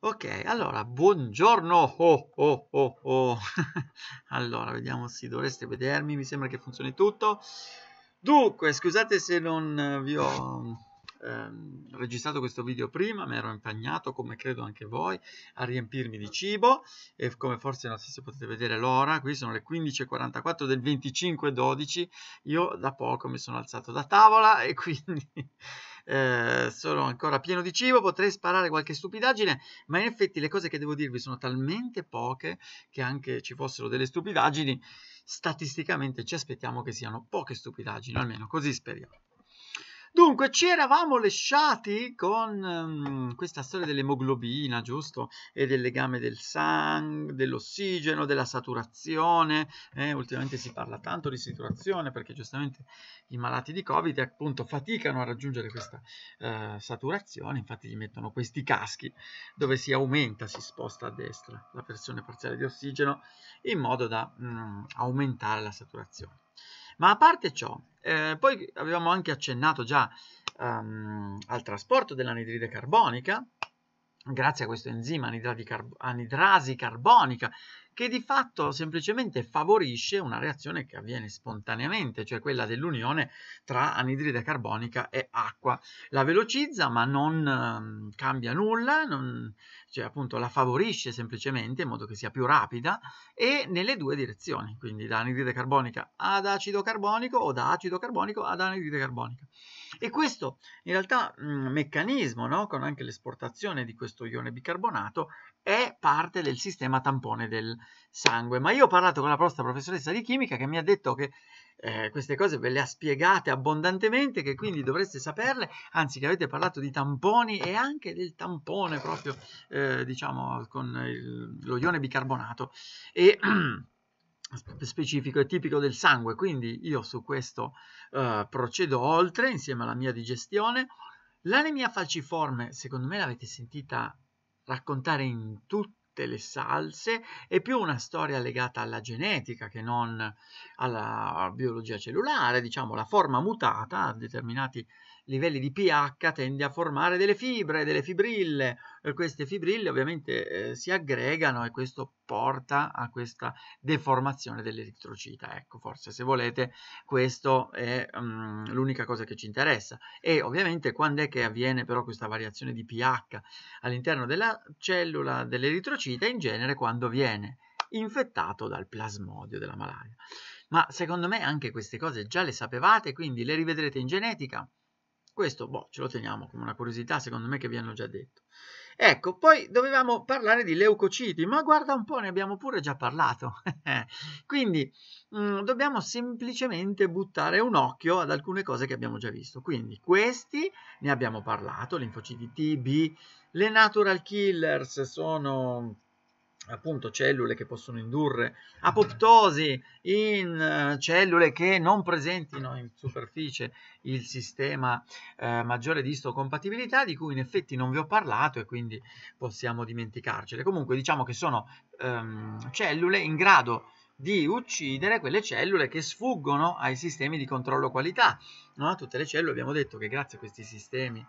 Ok, allora, buongiorno! Oh, oh, oh, oh. allora, vediamo se dovreste vedermi, mi sembra che funzioni tutto. Dunque, scusate se non vi ho ehm, registrato questo video prima, mi ero impagnato, come credo anche voi, a riempirmi di cibo e come forse non so se potete vedere l'ora, qui sono le 15.44 del 25.12, io da poco mi sono alzato da tavola e quindi... Eh, sono ancora pieno di cibo, potrei sparare qualche stupidaggine, ma in effetti le cose che devo dirvi sono talmente poche che anche ci fossero delle stupidaggini, statisticamente ci aspettiamo che siano poche stupidaggini, almeno così speriamo. Dunque, ci eravamo lasciati con um, questa storia dell'emoglobina, giusto? E del legame del sangue, dell'ossigeno, della saturazione. Eh? Ultimamente si parla tanto di saturazione perché giustamente i malati di Covid appunto faticano a raggiungere questa uh, saturazione, infatti gli mettono questi caschi dove si aumenta, si sposta a destra la pressione parziale di ossigeno in modo da um, aumentare la saturazione. Ma a parte ciò, eh, poi avevamo anche accennato già um, al trasporto dell'anidride carbonica, grazie a questo enzima anidrasi carbonica, che di fatto semplicemente favorisce una reazione che avviene spontaneamente, cioè quella dell'unione tra anidride carbonica e acqua. La velocizza, ma non ehm, cambia nulla, non, cioè appunto la favorisce semplicemente in modo che sia più rapida e nelle due direzioni, quindi da anidride carbonica ad acido carbonico o da acido carbonico ad anidride carbonica. E questo in realtà mh, mm, meccanismo, no? con anche l'esportazione di questo ione bicarbonato, è parte del sistema tampone del sangue. Ma io ho parlato con la nostra professoressa di chimica che mi ha detto che eh, queste cose ve le ha spiegate abbondantemente, che quindi dovreste saperle, anzi che avete parlato di tamponi e anche del tampone proprio, eh, diciamo, con il, lo ione bicarbonato. E... specifico e tipico del sangue, quindi io su questo eh, procedo oltre insieme alla mia digestione. L'anemia falciforme, secondo me l'avete sentita raccontare in tutte le salse, è più una storia legata alla genetica che non alla biologia cellulare, diciamo la forma mutata a determinati livelli di pH tende a formare delle fibre, delle fibrille. E queste fibrille ovviamente eh, si aggregano e questo porta a questa deformazione dell'eritrocita. Ecco, forse se volete, questa è um, l'unica cosa che ci interessa. E ovviamente quando è che avviene però questa variazione di pH all'interno della cellula dell'eritrocita? In genere quando viene infettato dal plasmodio della malaria. Ma secondo me anche queste cose già le sapevate, quindi le rivedrete in genetica, questo boh, ce lo teniamo come una curiosità, secondo me che vi hanno già detto. Ecco, poi dovevamo parlare di leucociti, ma guarda un po', ne abbiamo pure già parlato. Quindi mh, mm, dobbiamo semplicemente buttare un occhio ad alcune cose che abbiamo già visto. Quindi questi ne abbiamo parlato, linfociti TB, le natural killers sono appunto cellule che possono indurre apoptosi in eh, cellule che non presentino in superficie il sistema uh, maggiore di istocompatibilità di cui in effetti non vi ho parlato e quindi possiamo dimenticarcele. Comunque diciamo che sono um, cellule in grado di uccidere quelle cellule che sfuggono ai sistemi di controllo qualità. No? Tutte le cellule abbiamo detto che grazie a questi sistemi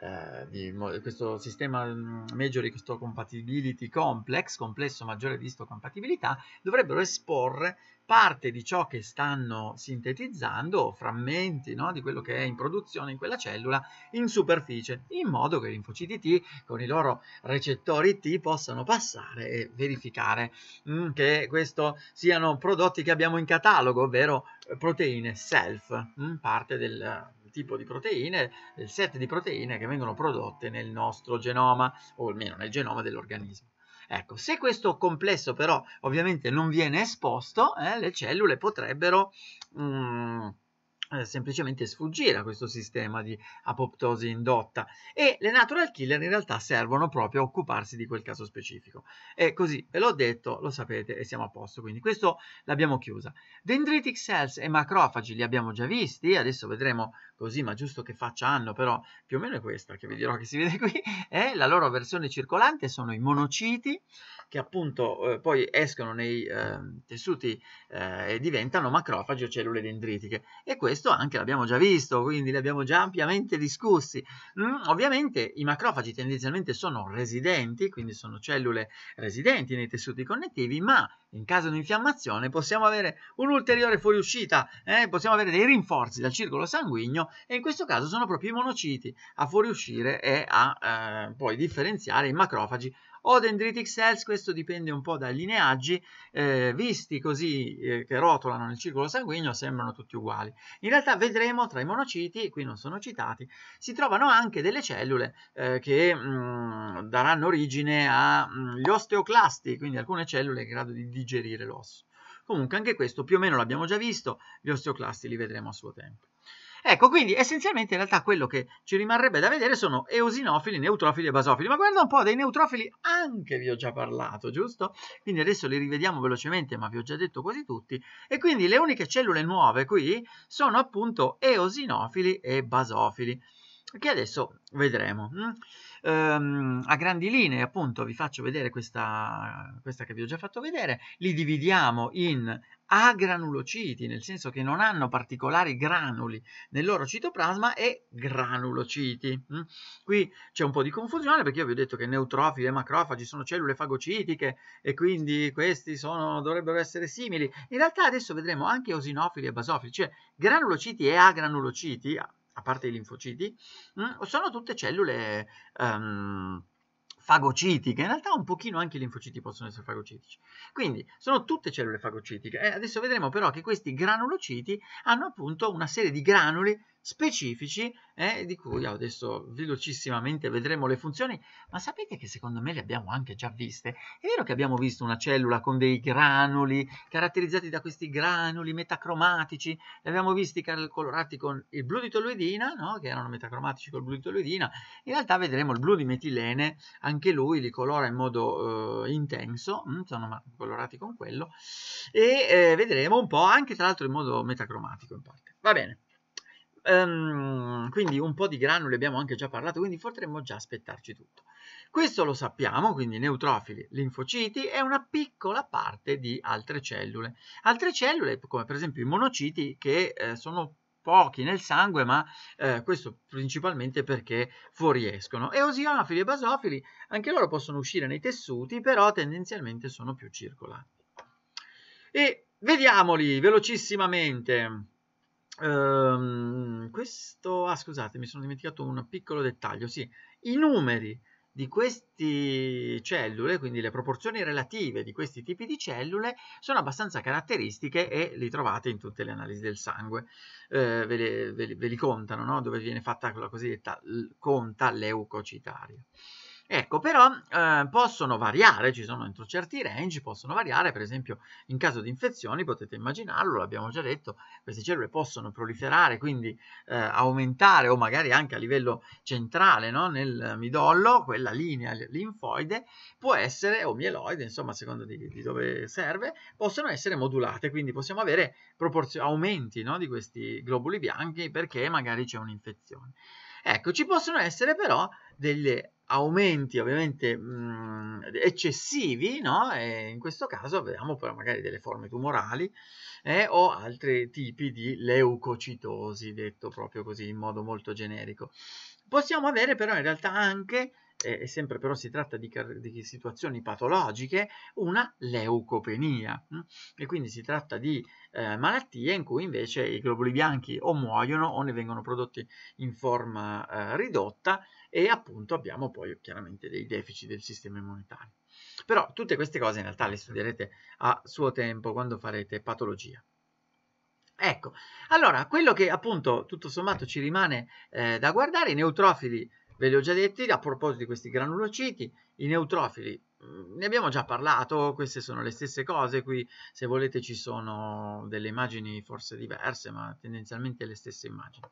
eh, mm, di questo sistema Major Histo Compatibility Complex, complesso maggiore di histocompatibilità, dovrebbero esporre parte di ciò che stanno sintetizzando, frammenti no, di quello che è in produzione in quella cellula, in superficie, in modo che i linfociti T con i loro recettori T possano passare e verificare mm, che questi siano prodotti che abbiamo in catalogo, ovvero eh, proteine self, mm, parte del tipo di proteine, del eh, set di proteine che vengono prodotte nel nostro genoma, o almeno nel genoma dell'organismo. Ecco, se questo complesso però ovviamente non viene esposto, eh, le cellule potrebbero... Mm, eh, semplicemente sfuggire a questo sistema di apoptosi indotta e le natural killer in realtà servono proprio a occuparsi di quel caso specifico e così ve l'ho detto lo sapete e siamo a posto quindi questo l'abbiamo chiusa dendritic cells e macrofagi li abbiamo già visti adesso vedremo così ma giusto che faccia hanno però più o meno è questa che vi dirò che si vede qui è eh? la loro versione circolante sono i monociti che appunto eh, poi escono nei eh, tessuti eh, e diventano macrofagi o cellule dendritiche. E questo anche l'abbiamo già visto, quindi li abbiamo già ampiamente discussi. Mm, ovviamente i macrofagi tendenzialmente sono residenti, quindi sono cellule residenti nei tessuti connettivi, ma in caso di infiammazione possiamo avere un'ulteriore fuoriuscita, eh? possiamo avere dei rinforzi dal circolo sanguigno e in questo caso sono proprio i monociti a fuoriuscire e a eh, poi differenziare i macrofagi o dendritic cells, questo dipende un po' dai lineaggi, eh, visti così eh, che rotolano nel circolo sanguigno sembrano tutti uguali. In realtà vedremo tra i monociti, qui non sono citati, si trovano anche delle cellule eh, che mh, mm, daranno origine agli mm, osteoclasti, quindi alcune cellule in grado di digerire l'osso. Comunque anche questo più o meno l'abbiamo già visto, gli osteoclasti li vedremo a suo tempo. Ecco, quindi essenzialmente in realtà quello che ci rimarrebbe da vedere sono eosinofili, neutrofili e basofili, ma guarda un po', dei neutrofili anche vi ho già parlato, giusto? Quindi adesso li rivediamo velocemente, ma vi ho già detto quasi tutti, e quindi le uniche cellule nuove qui sono appunto eosinofili e basofili, che adesso vedremo. Mm? ehm, a grandi linee appunto vi faccio vedere questa, questa che vi ho già fatto vedere, li dividiamo in agranulociti, nel senso che non hanno particolari granuli nel loro citoplasma, e granulociti. Mm? Qui c'è un po' di confusione perché io vi ho detto che neutrofili e macrofagi sono cellule fagocitiche e quindi questi sono, dovrebbero essere simili. In realtà adesso vedremo anche osinofili e basofili, cioè granulociti e agranulociti, a parte i linfociti, mh, mm, sono tutte cellule um, fagocitiche, in realtà un pochino anche i linfociti possono essere fagocitici. Quindi sono tutte cellule fagocitiche. Eh, adesso vedremo però che questi granulociti hanno appunto una serie di granuli specifici eh, di cui adesso velocissimamente vedremo le funzioni, ma sapete che secondo me le abbiamo anche già viste. È vero che abbiamo visto una cellula con dei granuli caratterizzati da questi granuli metacromatici, li abbiamo visti colorati con il blu di toluidina, no? che erano metacromatici col blu di toluidina, in realtà vedremo il blu di metilene, anche lui li colora in modo eh, intenso, mm, sono colorati con quello, e eh, vedremo un po' anche tra l'altro in modo metacromatico in parte. Va bene. Um, quindi un po' di granuli abbiamo anche già parlato, quindi potremmo già aspettarci tutto. Questo lo sappiamo, quindi neutrofili, linfociti e una piccola parte di altre cellule. Altre cellule, come per esempio i monociti, che eh, sono pochi nel sangue, ma eh, questo principalmente perché fuoriescono. E osionofili e basofili, anche loro possono uscire nei tessuti, però tendenzialmente sono più circolati. E vediamoli velocissimamente. Um, questo, ah scusate, mi sono dimenticato un piccolo dettaglio, sì, i numeri di queste cellule, quindi le proporzioni relative di questi tipi di cellule, sono abbastanza caratteristiche e li trovate in tutte le analisi del sangue, eh, ve, le, ve, li, ve, li, contano, no? dove viene fatta la cosiddetta conta leucocitaria. Ecco, però eh, possono variare, ci sono entro certi range, possono variare, per esempio in caso di infezioni, potete immaginarlo, l'abbiamo già detto, queste cellule possono proliferare, quindi eh, aumentare o magari anche a livello centrale no? nel midollo, quella linea linfoide può essere, o mieloide, insomma, a seconda di, di dove serve, possono essere modulate, quindi possiamo avere aumenti no? di questi globuli bianchi perché magari c'è un'infezione. Ecco, ci possono essere però degli aumenti ovviamente mh, mhmm, eccessivi, no? in questo caso abbiamo però magari delle forme tumorali eh, o altri tipi di leucocitosi, detto proprio così in modo molto generico. Possiamo avere però in realtà anche e sempre però si tratta di, di, situazioni patologiche, una leucopenia. Mm? E quindi si tratta di eh, malattie in cui invece i globuli bianchi o muoiono o ne vengono prodotti in forma eh, ridotta e appunto abbiamo poi chiaramente dei deficit del sistema immunitario. Però tutte queste cose in realtà le studierete a suo tempo quando farete patologia. Ecco, allora quello che appunto tutto sommato ci rimane eh, da guardare, i neutrofili Ve li ho già detti a proposito di questi granulociti, i neutrofili mm, ne abbiamo già parlato, queste sono le stesse cose, qui se volete ci sono delle immagini forse diverse, ma tendenzialmente le stesse immagini.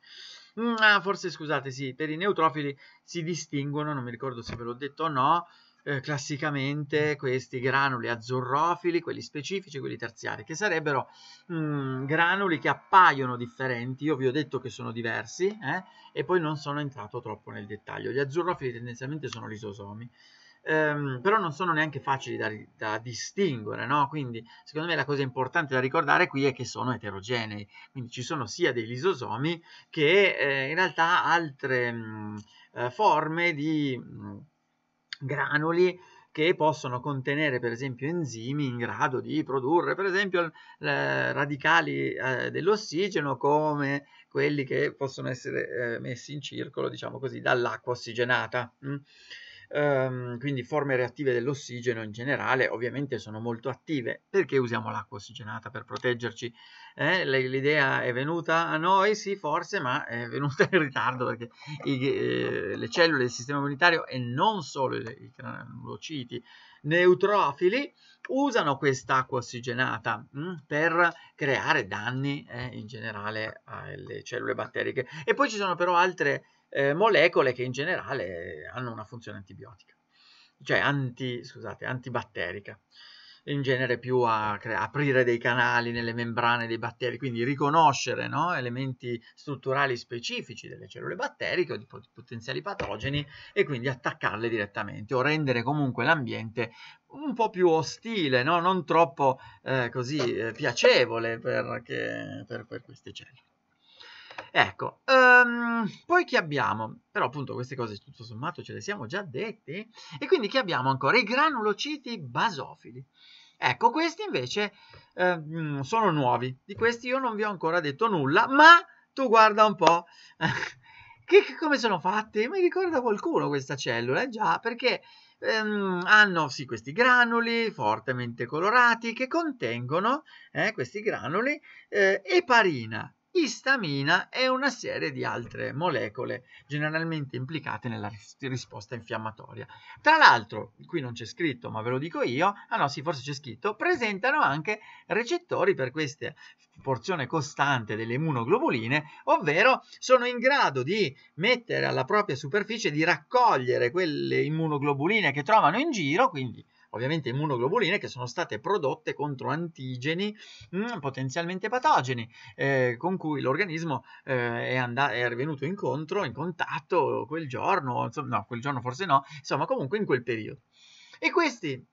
Mm, ah, forse scusate, sì, per i neutrofili si distinguono, non mi ricordo se ve l'ho detto o no, eh, classicamente questi granuli azzurrofili, quelli specifici, quelli terziari, che sarebbero mh, mm, granuli che appaiono differenti, io vi ho detto che sono diversi, eh, e poi non sono entrato troppo nel dettaglio. Gli azzurrofili tendenzialmente sono lisosomi, ehm, però non sono neanche facili da, da distinguere, no? quindi secondo me la cosa importante da ricordare qui è che sono eterogenei, quindi ci sono sia dei lisosomi che eh, in realtà altre mh, mm, eh, forme di... Mh, mm, granuli che possono contenere per esempio enzimi in grado di produrre per esempio eh, radicali eh, dell'ossigeno come quelli che possono essere eh, messi in circolo diciamo così dall'acqua ossigenata mm ehm, quindi forme reattive dell'ossigeno in generale, ovviamente sono molto attive. Perché usiamo l'acqua ossigenata per proteggerci? Eh, l'idea è venuta a noi, sì, forse, ma è venuta in ritardo perché i, eh, le cellule del sistema immunitario e non solo i granulociti neutrofili usano quest'acqua ossigenata mh, mm, per creare danni eh, in generale alle cellule batteriche. E poi ci sono però altre eh, molecole che in generale hanno una funzione antibiotica, cioè anti, scusate, antibatterica, in genere più a cre- aprire dei canali nelle membrane dei batteri, quindi riconoscere no, elementi strutturali specifici delle cellule batteriche o di potenziali patogeni e quindi attaccarle direttamente o rendere comunque l'ambiente un po' più ostile, no? non troppo eh, così eh, piacevole per, che, per, per queste cellule. Ecco, um, poi che abbiamo? Però appunto queste cose tutto sommato ce le siamo già dette. E quindi che abbiamo ancora? I granulociti basofili. Ecco, questi invece eh, sono nuovi. Di questi io non vi ho ancora detto nulla, ma tu guarda un po'. che, come sono fatti? Mi ricorda qualcuno questa cellula, eh già, perché ehm, hanno sì questi granuli fortemente colorati che contengono, eh, questi granuli, eh, eparina Istamina e una serie di altre molecole generalmente implicate nella risposta infiammatoria. Tra l'altro, qui non c'è scritto, ma ve lo dico io, ah no, sì, forse c'è scritto, presentano anche recettori per questa porzione costante delle immunoglobuline, ovvero sono in grado di mettere alla propria superficie, di raccogliere quelle immunoglobuline che trovano in giro, quindi ovviamente immunoglobuline che sono state prodotte contro antigeni mh, mm, potenzialmente patogeni eh, con cui l'organismo eh, è, and- è venuto incontro, in contatto quel giorno, insomma, no, quel giorno forse no, insomma comunque in quel periodo. E questi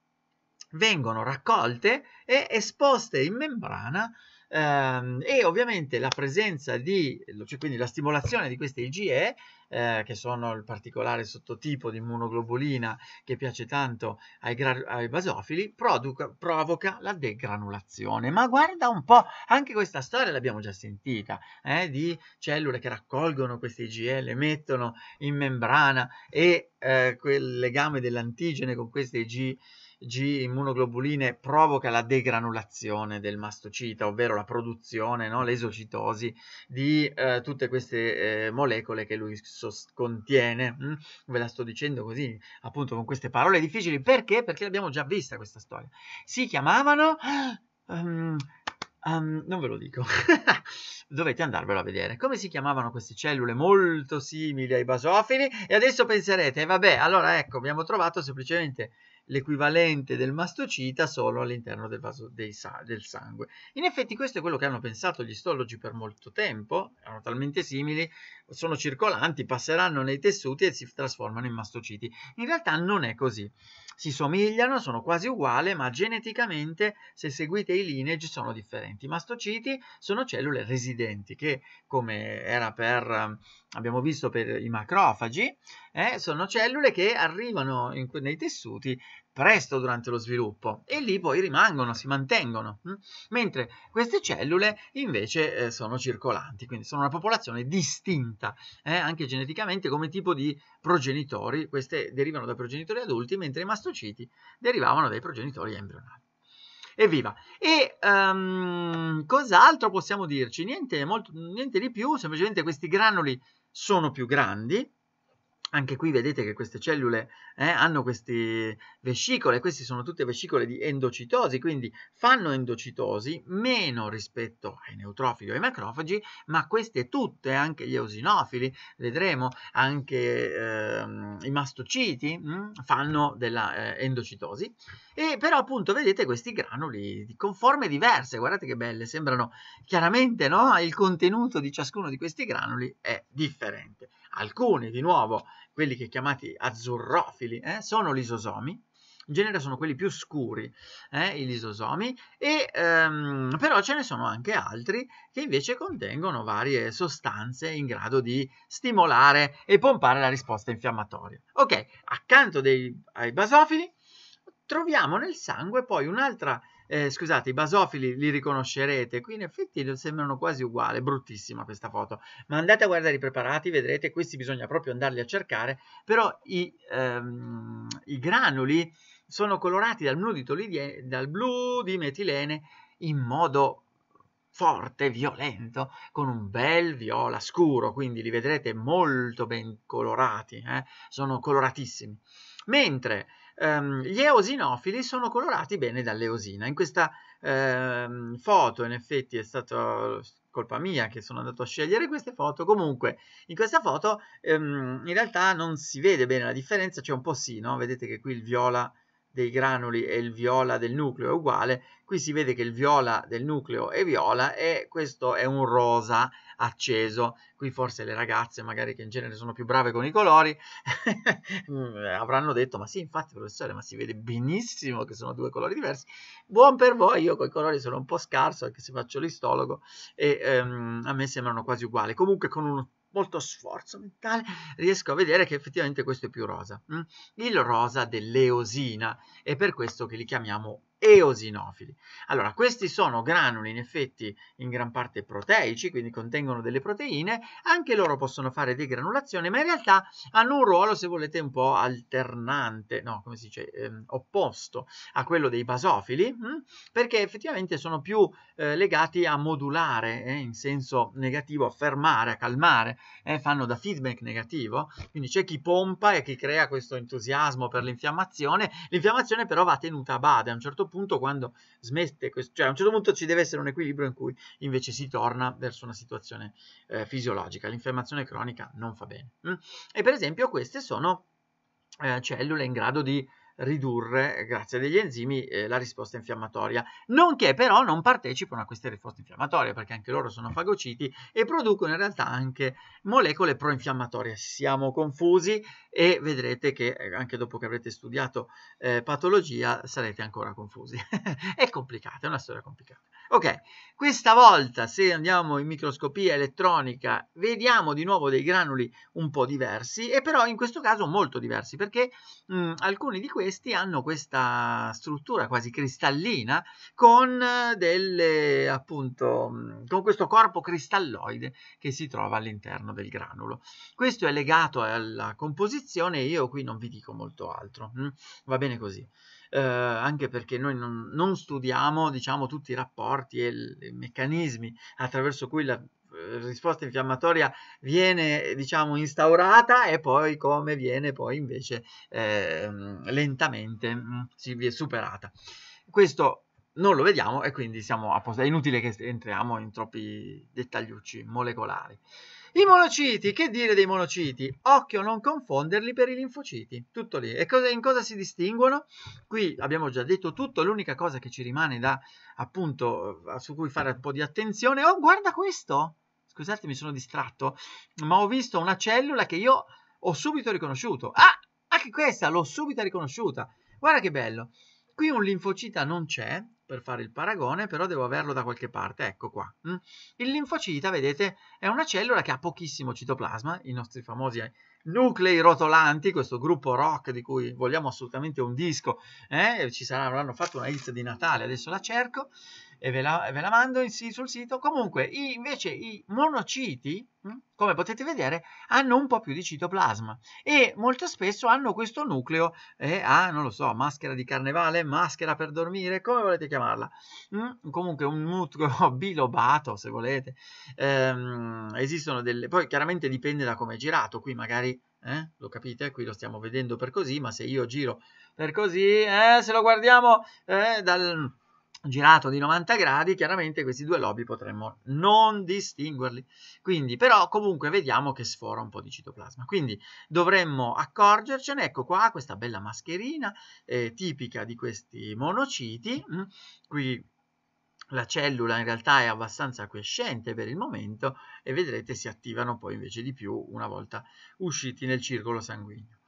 vengono raccolte e esposte in membrana Ehm, e ovviamente la presenza di, cioè quindi la stimolazione di queste IgE, eh, che sono il particolare sottotipo di immunoglobulina che piace tanto ai, ai basofili, produca, provoca la degranulazione. Ma guarda un po', anche questa storia l'abbiamo già sentita, eh, di cellule che raccolgono queste IgE, le mettono in membrana e eh, quel legame dell'antigene con queste IgE G-immunoglobuline provoca la degranulazione del mastocita, ovvero la produzione, no, l'esocitosi di eh, tutte queste eh, molecole che lui sost- contiene. Mm? Ve la sto dicendo così, appunto con queste parole difficili, perché? Perché l'abbiamo già vista questa storia. Si chiamavano... Um, Um, non ve lo dico, dovete andarvelo a vedere. Come si chiamavano queste cellule molto simili ai basofili? E adesso penserete, eh, vabbè, allora ecco, abbiamo trovato semplicemente l'equivalente del mastocita solo all'interno del vaso sa del sangue. In effetti questo è quello che hanno pensato gli istologi per molto tempo, erano talmente simili, sono circolanti, passeranno nei tessuti e si trasformano in mastociti. In realtà non è così. Si somigliano, sono quasi uguali, ma geneticamente, se seguite i lineage, sono differenti. I mastociti sono cellule residenti che, come era per, abbiamo visto per i macrofagi, eh, sono cellule che arrivano in, nei tessuti presto durante lo sviluppo e lì poi rimangono, si mantengono, mh? Mm? mentre queste cellule invece eh, sono circolanti, quindi sono una popolazione distinta, eh, anche geneticamente come tipo di progenitori, queste derivano da progenitori adulti, mentre i mastociti derivavano dai progenitori embrionali. Evviva! E um, cos'altro possiamo dirci? Niente, molto, niente di più, semplicemente questi granuli sono più grandi, anche qui vedete che queste cellule eh, hanno queste vescicole, queste sono tutte vescicole di endocitosi, quindi fanno endocitosi meno rispetto ai neutrofili o ai macrofagi, ma queste tutte, anche gli eosinofili, vedremo, anche eh, i mastociti, mh, mm, fanno della eh, endocitosi. E però appunto vedete questi granuli con forme diverse, guardate che belle, sembrano chiaramente no? il contenuto di ciascuno di questi granuli è differente. Alcuni di nuovo quelli che chiamati azzurrofili, eh, sono lisosomi, in genere sono quelli più scuri, eh, i lisosomi, e, ehm, però ce ne sono anche altri che invece contengono varie sostanze in grado di stimolare e pompare la risposta infiammatoria. Ok, accanto dei, ai basofili troviamo nel sangue poi un'altra eh, scusate, i basofili li riconoscerete, qui in effetti sembrano quasi uguali, bruttissima questa foto, ma andate a guardare i preparati, vedrete, questi bisogna proprio andarli a cercare, però i, ehm, i granuli sono colorati dal blu, di dal blu di metilene in modo forte, violento, con un bel viola scuro, quindi li vedrete molto ben colorati, eh? sono coloratissimi. Mentre ehm, gli eosinofili sono colorati bene dall'eosina. In questa ehm, foto, in effetti, è stata colpa mia che sono andato a scegliere queste foto. Comunque, in questa foto ehm, in realtà non si vede bene la differenza, c'è cioè un po' sì, no? Vedete che qui il viola dei granuli e il viola del nucleo è uguale, qui si vede che il viola del nucleo è viola e questo è un rosa acceso. Qui forse le ragazze, magari che in genere sono più brave con i colori, mm, avranno detto, ma sì, infatti professore, ma si vede benissimo che sono due colori diversi. Buon per voi, io con i colori sono un po' scarso, anche se faccio l'istologo, e um, a me sembrano quasi uguali. Comunque con un molto sforzo mentale, riesco a vedere che effettivamente questo è più rosa. Mm. Il rosa dell'eosina, è per questo che li chiamiamo eosinofili. Allora, questi sono granuli in effetti in gran parte proteici, quindi contengono delle proteine, anche loro possono fare degranulazione, ma in realtà hanno un ruolo, se volete, un po' alternante, no, come si dice, ehm, opposto a quello dei basofili, mh? Hm? perché effettivamente sono più eh, legati a modulare, eh, in senso negativo, a fermare, a calmare, eh, fanno da feedback negativo, quindi c'è chi pompa e chi crea questo entusiasmo per l'infiammazione, l'infiammazione però va tenuta a bada a un certo punto, punto quando smette, questo, cioè a un certo punto ci deve essere un equilibrio in cui invece si torna verso una situazione eh, fisiologica, l'infiammazione cronica non fa bene. Mm? E per esempio queste sono eh, cellule in grado di ridurre, grazie a degli enzimi, eh, la risposta infiammatoria, nonché però non partecipano a queste risposte infiammatorie, perché anche loro sono fagociti e producono in realtà anche molecole proinfiammatorie. Siamo confusi e vedrete che eh, anche dopo che avrete studiato eh, patologia sarete ancora confusi. è complicata, è una storia complicata. Ok, questa volta se andiamo in microscopia elettronica vediamo di nuovo dei granuli un po' diversi e però in questo caso molto diversi perché mh, mm, alcuni di questi hanno questa struttura quasi cristallina con, eh, delle, appunto, mm, con questo corpo cristalloide che si trova all'interno del granulo. Questo è legato alla composizione e io qui non vi dico molto altro, mh? Mm, va bene così eh, anche perché noi non, non, studiamo diciamo, tutti i rapporti e il, i meccanismi attraverso cui la eh, risposta infiammatoria viene diciamo instaurata e poi come viene poi invece eh, lentamente mm, si superata questo non lo vediamo e quindi siamo a posto è inutile che entriamo in troppi dettagliucci molecolari i monociti, che dire dei monociti? Occhio a non confonderli per i linfociti, tutto lì. E cosa, in cosa si distinguono? Qui abbiamo già detto tutto, l'unica cosa che ci rimane da, appunto, eh, su cui fare un po' di attenzione, oh guarda questo, scusate mi sono distratto, ma ho visto una cellula che io ho subito riconosciuto. Ah, anche questa l'ho subito riconosciuta, guarda che bello. Qui un linfocita non c'è, per fare il paragone, però devo averlo da qualche parte, ecco qua. Mm. Il linfocita, vedete, è una cellula che ha pochissimo citoplasma, i nostri famosi Nuclei Rotolanti, questo gruppo rock di cui vogliamo assolutamente un disco, eh? ci saranno avranno fatto una lista di Natale, adesso la cerco e ve la, ve la mando in, sul sito. Comunque, i, invece i monociti, hm, come potete vedere, hanno un po' più di citoplasma e molto spesso hanno questo nucleo, eh, ah, non lo so, maschera di carnevale, maschera per dormire, come volete chiamarla. Mm? Comunque un nucleo bilobato, se volete. Ehm, esistono delle... Poi chiaramente dipende da come è girato, qui magari eh? lo capite? Qui lo stiamo vedendo per così, ma se io giro per così, eh, se lo guardiamo eh, dal girato di 90 gradi, chiaramente questi due lobi potremmo non distinguerli. Quindi, però, comunque vediamo che sfora un po' di citoplasma. Quindi dovremmo accorgercene, ecco qua, questa bella mascherina eh, tipica di questi monociti. Mm? Qui la cellula in realtà è abbastanza crescente per il momento e vedrete si attivano poi invece di più una volta usciti nel circolo sanguigno.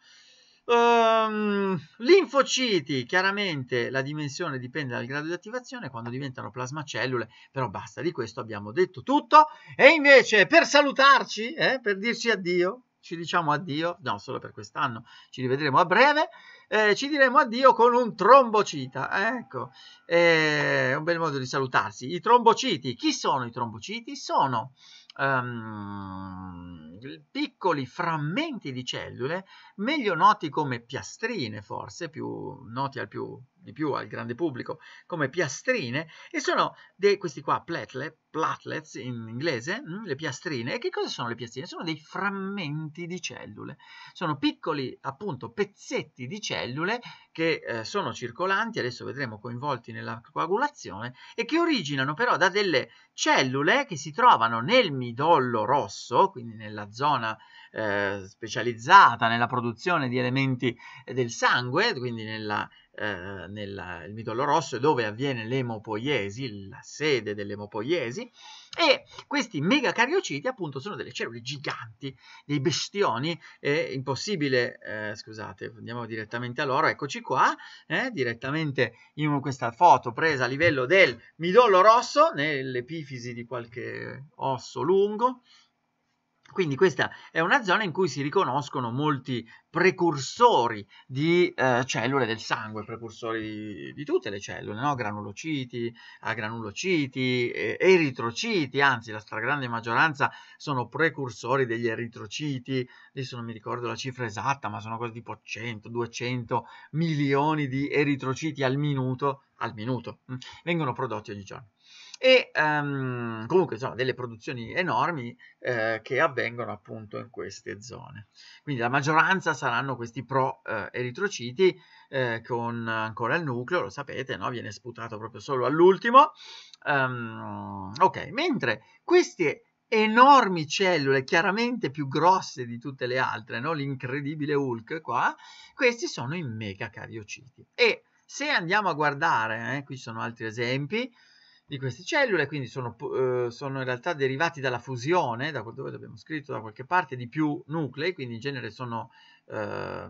Um, linfociti, chiaramente la dimensione dipende dal grado di attivazione quando diventano plasmacellule, però basta, di questo abbiamo detto tutto. E invece per salutarci, eh, per dirci addio, ci diciamo addio, no solo per quest'anno, ci rivedremo a breve, eh, ci diremo addio con un trombocita, ecco, è eh, un bel modo di salutarsi. I trombociti, chi sono i trombociti? Sono um, piccoli frammenti di cellule meglio noti come piastrine forse, più noti al più, di più al grande pubblico come piastrine, e sono dei, questi qua platelet, platelets in inglese, mm, le piastrine. E che cosa sono le piastrine? Sono dei frammenti di cellule, sono piccoli appunto pezzetti di cellule che eh, sono circolanti, adesso vedremo coinvolti nella coagulazione, e che originano però da delle cellule che si trovano nel midollo rosso, quindi nella zona eh, specializzata nella produzione di elementi del sangue, quindi nella, eh, nel midollo rosso, dove avviene l'emopoiesi, la sede dell'emopoiesi, e questi megacariociti appunto sono delle cellule giganti, dei bestioni, è impossibile, eh, scusate, andiamo direttamente a loro, eccoci qua, eh, direttamente in questa foto presa a livello del midollo rosso, nell'epifisi di qualche osso lungo, quindi questa è una zona in cui si riconoscono molti precursori di eh, cellule del sangue, precursori di, di tutte le cellule, no? granulociti, agranulociti, eh, eritrociti, anzi la stragrande maggioranza sono precursori degli eritrociti, adesso non mi ricordo la cifra esatta, ma sono cose tipo 100, 200 milioni di eritrociti al minuto, al minuto, mh? Mm, vengono prodotti ogni giorno e um, comunque insomma delle produzioni enormi eh, che avvengono appunto in queste zone quindi la maggioranza saranno questi pro eh, eritrociti eh, con ancora il nucleo lo sapete no? viene sputato proprio solo all'ultimo um, ok mentre queste enormi cellule chiaramente più grosse di tutte le altre no? l'incredibile Hulk qua questi sono i megacariociti e se andiamo a guardare eh, qui sono altri esempi di queste cellule, quindi sono, eh, sono in realtà derivati dalla fusione, da dove abbiamo scritto da qualche parte, di più nuclei, quindi in genere sono, eh,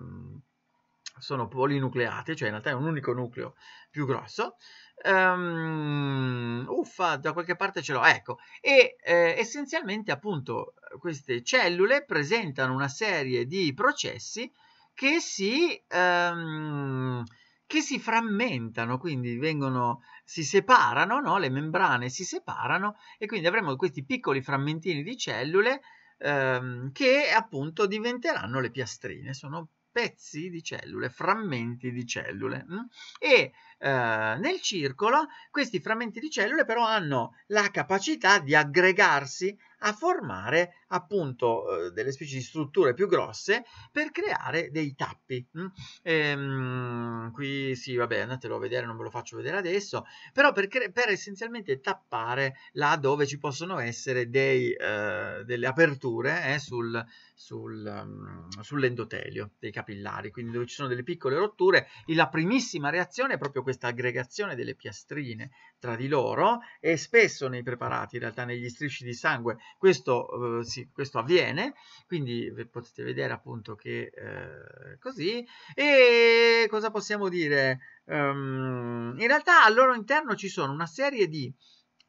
sono polinucleate, cioè in realtà è un unico nucleo più grosso. Um, uffa, da qualche parte ce l'ho, ecco. E eh, essenzialmente appunto queste cellule presentano una serie di processi che si... Um, che si frammentano, quindi vengono si separano, no? le membrane si separano e quindi avremo questi piccoli frammentini di cellule ehm, che appunto diventeranno le piastrine, sono pezzi di cellule, frammenti di cellule. Mh? Mm? E eh, nel circolo questi frammenti di cellule però hanno la capacità di aggregarsi a formare appunto eh, delle specie di strutture più grosse per creare dei tappi. Mm? Ehm, qui sì, vabbè, andatelo a vedere, non ve lo faccio vedere adesso, però per, per essenzialmente tappare là dove ci possono essere dei, eh, delle aperture eh, sul, sul, um, sull'endotelio dei capillari, quindi dove ci sono delle piccole rotture, la primissima reazione è proprio questa aggregazione delle piastrine tra di loro e spesso nei preparati, in realtà negli strisci di sangue, questo, eh, sì, questo avviene, quindi eh, potete vedere appunto che eh, così. E cosa possiamo dire? Um, in realtà al loro interno ci sono una serie di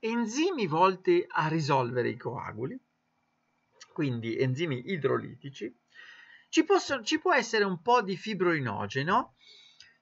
enzimi volti a risolvere i coaguli, quindi enzimi idrolitici, ci, possono, ci, può essere un po' di fibroinogeno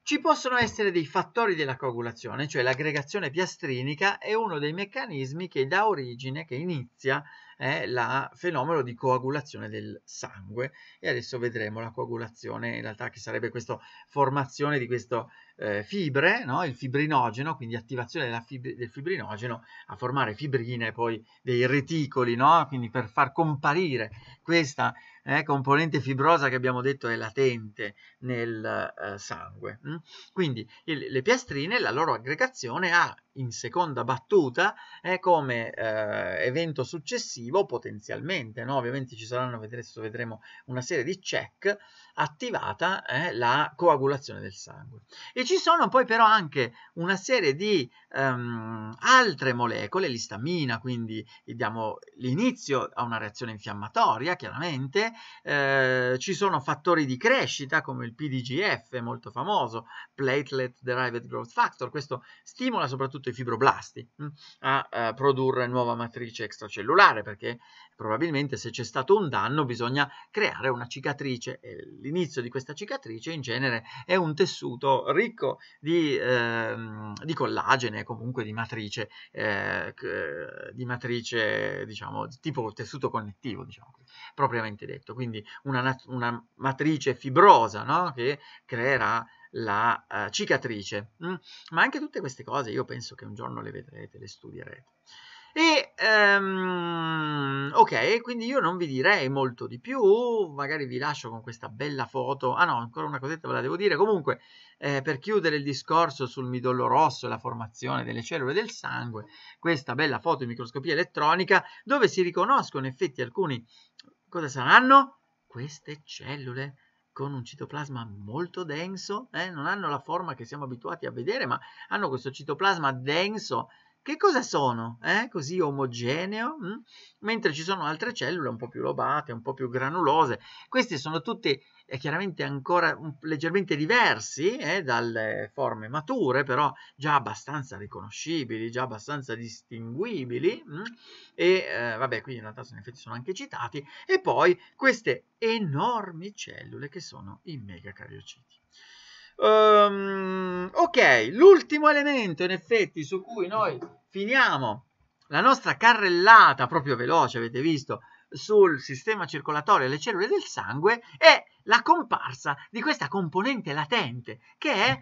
ci possono essere dei fattori della coagulazione, cioè l'aggregazione piastrinica è uno dei meccanismi che dà origine, che inizia è il fenomeno di coagulazione del sangue e adesso vedremo la coagulazione in realtà che sarebbe questa formazione di queste eh, fibre, no? il fibrinogeno, quindi attivazione fib del fibrinogeno a formare fibrine poi dei reticoli, no? quindi per far comparire questa eh, componente fibrosa che abbiamo detto è latente nel eh, sangue. Mm? Quindi il, le piastrine, la loro aggregazione ha in seconda battuta eh, come eh, evento successivo potenzialmente, no? ovviamente ci saranno, vedremo una serie di check attivata eh, la coagulazione del sangue. E ci sono poi però anche una serie di um, altre molecole, l'istamina, quindi diamo l'inizio a una reazione infiammatoria, chiaramente, eh, ci sono fattori di crescita come il PDGF, molto famoso, Platelet Derived Growth Factor, questo stimola soprattutto i fibroblasti mh, mm, a, a eh, produrre nuova matrice extracellulare perché probabilmente se c'è stato un danno bisogna creare una cicatrice e l'inizio di questa cicatrice in genere è un tessuto ricco di, eh, di collagene comunque di matrice eh, eh, di matrice diciamo tipo tessuto connettivo diciamo propriamente detto quindi una, una matrice fibrosa no? che creerà la uh, cicatrice mm? ma anche tutte queste cose io penso che un giorno le vedrete le studierete e Um, ok, quindi io non vi direi molto di più, magari vi lascio con questa bella foto. Ah no, ancora una cosetta ve la devo dire. Comunque, eh, per chiudere il discorso sul midollo rosso e la formazione delle cellule del sangue, questa bella foto in microscopia elettronica dove si riconoscono in effetti alcuni... Cosa saranno? Queste cellule con un citoplasma molto denso, eh? non hanno la forma che siamo abituati a vedere, ma hanno questo citoplasma denso che cosa sono? Eh? Così omogeneo? Mm? Mentre ci sono altre cellule un po' più lobate, un po' più granulose. Questi sono tutti eh, chiaramente ancora un, leggermente diversi eh, dalle forme mature, però già abbastanza riconoscibili, già abbastanza distinguibili. Mm? E eh, vabbè, qui in realtà sono, in effetti sono anche citati. E poi queste enormi cellule che sono i megacariociti. Um, ok, l'ultimo elemento in effetti su cui noi finiamo la nostra carrellata proprio veloce, avete visto, sul sistema circolatorio delle cellule del sangue è la comparsa di questa componente latente che è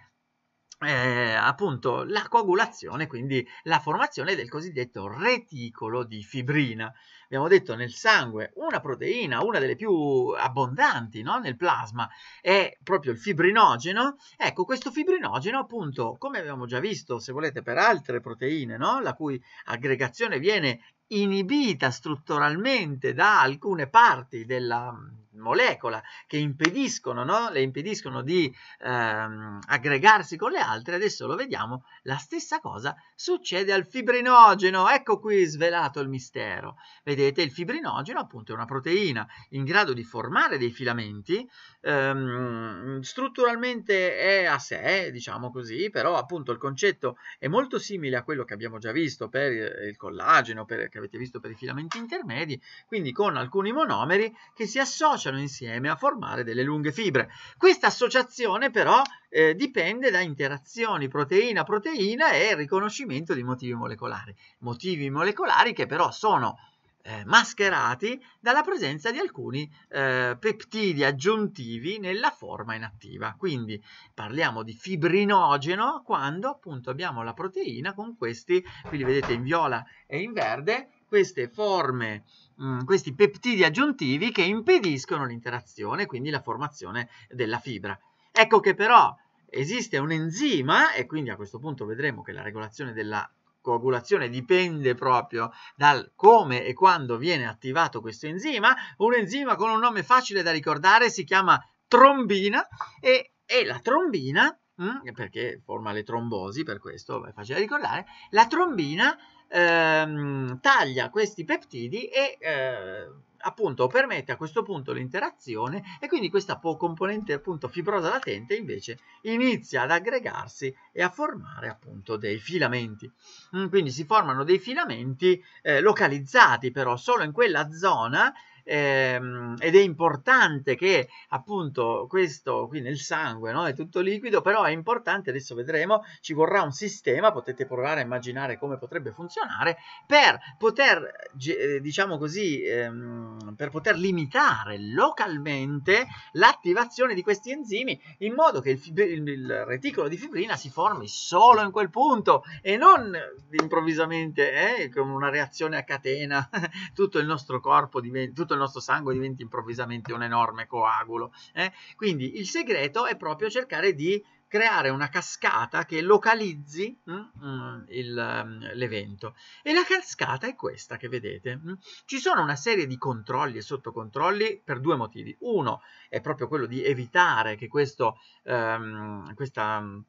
eh, appunto la coagulazione, quindi la formazione del cosiddetto reticolo di fibrina. Abbiamo detto nel sangue una proteina, una delle più abbondanti no? nel plasma, è proprio il fibrinogeno. Ecco, questo fibrinogeno, appunto, come abbiamo già visto, se volete, per altre proteine, no? la cui aggregazione viene inibita strutturalmente da alcune parti della, molecola che impediscono, no? le impediscono di ehm, aggregarsi con le altre, adesso lo vediamo, la stessa cosa succede al fibrinogeno, ecco qui svelato il mistero, vedete il fibrinogeno appunto è una proteina in grado di formare dei filamenti, ehm, strutturalmente è a sé, diciamo così, però appunto il concetto è molto simile a quello che abbiamo già visto per il collageno, per, che avete visto per i filamenti intermedi, quindi con alcuni monomeri che si associano associano insieme a formare delle lunghe fibre. Questa associazione però eh, dipende da interazioni proteina-proteina e riconoscimento di motivi molecolari. Motivi molecolari che però sono eh, mascherati dalla presenza di alcuni eh, peptidi aggiuntivi nella forma inattiva. Quindi parliamo di fibrinogeno quando appunto abbiamo la proteina con questi, qui li vedete in viola e in verde, queste forme, mm, questi peptidi aggiuntivi che impediscono l'interazione, quindi la formazione della fibra. Ecco che però esiste un enzima, e quindi a questo punto vedremo che la regolazione della coagulazione dipende proprio dal come e quando viene attivato questo enzima, un enzima con un nome facile da ricordare si chiama trombina e, e la trombina, mm, perché forma le trombosi, per questo è facile da ricordare, la trombina ehm, taglia questi peptidi e eh, appunto permette a questo punto l'interazione e quindi questa componente appunto fibrosa latente invece inizia ad aggregarsi e a formare appunto dei filamenti. Mm, quindi si formano dei filamenti eh, localizzati però solo in quella zona ehm, ed è importante che appunto questo qui nel sangue no? è tutto liquido, però è importante, adesso vedremo, ci vorrà un sistema, potete provare a immaginare come potrebbe funzionare, per poter, eh, diciamo così, ehm, per poter limitare localmente l'attivazione di questi enzimi in modo che il, il, il reticolo di fibrina si formi solo in quel punto e non improvvisamente eh, con una reazione a catena tutto il nostro corpo diventa tutto il nostro sangue diventi improvvisamente un enorme coagulo. Eh? Quindi il segreto è proprio cercare di creare una cascata che localizzi mm, mm, il, mm, l'evento. E la cascata è questa che vedete. Mm? Ci sono una serie di controlli e sottocontrolli per due motivi. Uno è proprio quello di evitare che questo, ehm, questa mm,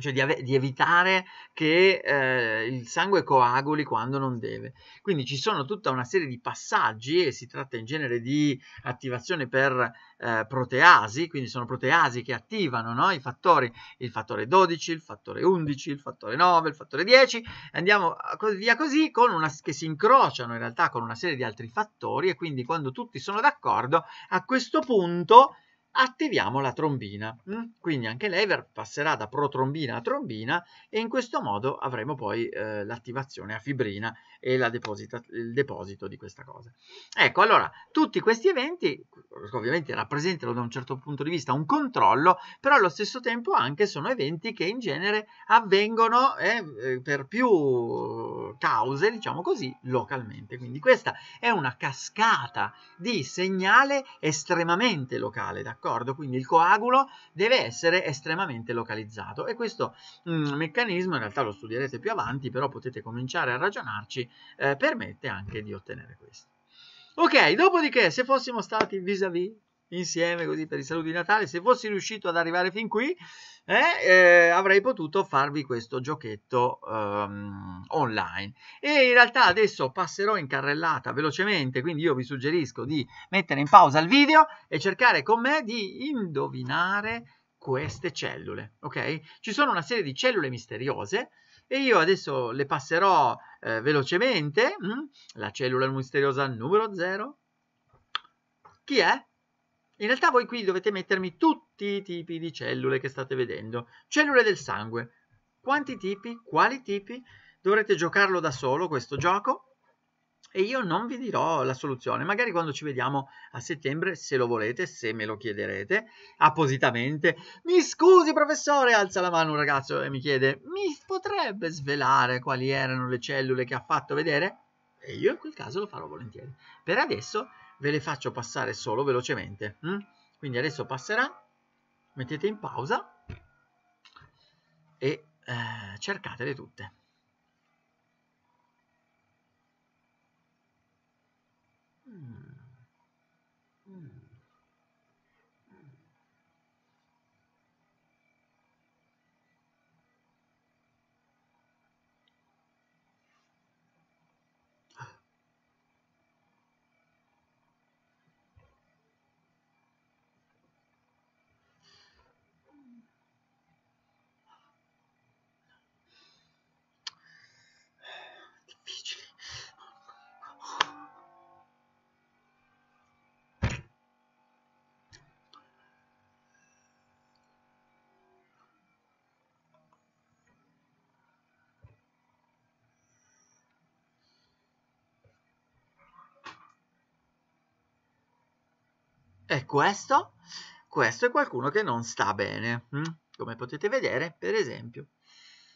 cioè di, ave- di, evitare che eh, il sangue coaguli quando non deve. Quindi ci sono tutta una serie di passaggi e si tratta in genere di attivazione per eh, proteasi, quindi sono proteasi che attivano no? i fattori, il fattore 12, il fattore 11, il fattore 9, il fattore 10, andiamo via così una, che si incrociano in realtà con una serie di altri fattori e quindi quando tutti sono d'accordo a questo punto attiviamo la trombina. Mm? Quindi anche l'Ever passerà da protrombina a trombina e in questo modo avremo poi eh, l'attivazione a fibrina e il deposito di questa cosa. Ecco, allora, tutti questi eventi ovviamente rappresentano da un certo punto di vista un controllo, però allo stesso tempo anche sono eventi che in genere avvengono eh, eh per più cause, diciamo così, localmente. Quindi questa è una cascata di segnale estremamente locale, d'accordo? d'accordo? Quindi il coagulo deve essere estremamente localizzato e questo mh, mm, meccanismo, in realtà lo studierete più avanti, però potete cominciare a ragionarci, eh, permette anche di ottenere questo. Ok, dopodiché se fossimo stati vis-à-vis -vis insieme così per i saluti di Natale. Se fossi riuscito ad arrivare fin qui, eh, eh, avrei potuto farvi questo giochetto um, online. E in realtà adesso passerò in carrellata velocemente, quindi io vi suggerisco di mettere in pausa il video e cercare con me di indovinare queste cellule, ok? Ci sono una serie di cellule misteriose e io adesso le passerò eh, velocemente. Mm? La cellula misteriosa numero 0. Chi è? In realtà voi qui dovete mettermi tutti i tipi di cellule che state vedendo. Cellule del sangue. Quanti tipi? Quali tipi? Dovrete giocarlo da solo questo gioco e io non vi dirò la soluzione. Magari quando ci vediamo a settembre, se lo volete, se me lo chiederete appositamente. Mi scusi professore, alza la mano un ragazzo e mi chiede, mi potrebbe svelare quali erano le cellule che ha fatto vedere? E io in quel caso lo farò volentieri. Per adesso ve le faccio passare solo velocemente. Hm? Quindi adesso passerà, mettete in pausa e eh, cercatele tutte. Hmm. E questo? Questo è qualcuno che non sta bene. Hm? Come potete vedere, per esempio,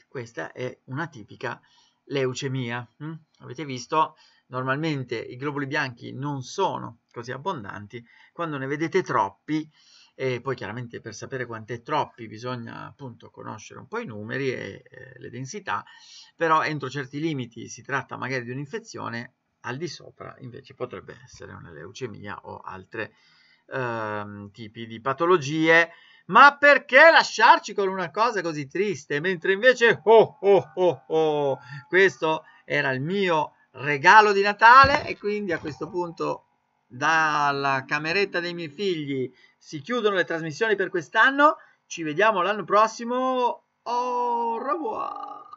questa è una tipica leucemia. Hm? Avete visto? Normalmente i globuli bianchi non sono così abbondanti. Quando ne vedete troppi, e poi chiaramente per sapere quanto è troppi bisogna appunto conoscere un po' i numeri e eh, le densità, però entro certi limiti si tratta magari di un'infezione, al di sopra invece potrebbe essere una leucemia o altre ehm, tipi di patologie. Ma perché lasciarci con una cosa così triste? Mentre invece, oh, oh, oh, oh, questo era il mio regalo di Natale e quindi a questo punto dalla cameretta dei miei figli si chiudono le trasmissioni per quest'anno. Ci vediamo l'anno prossimo. Au revoir.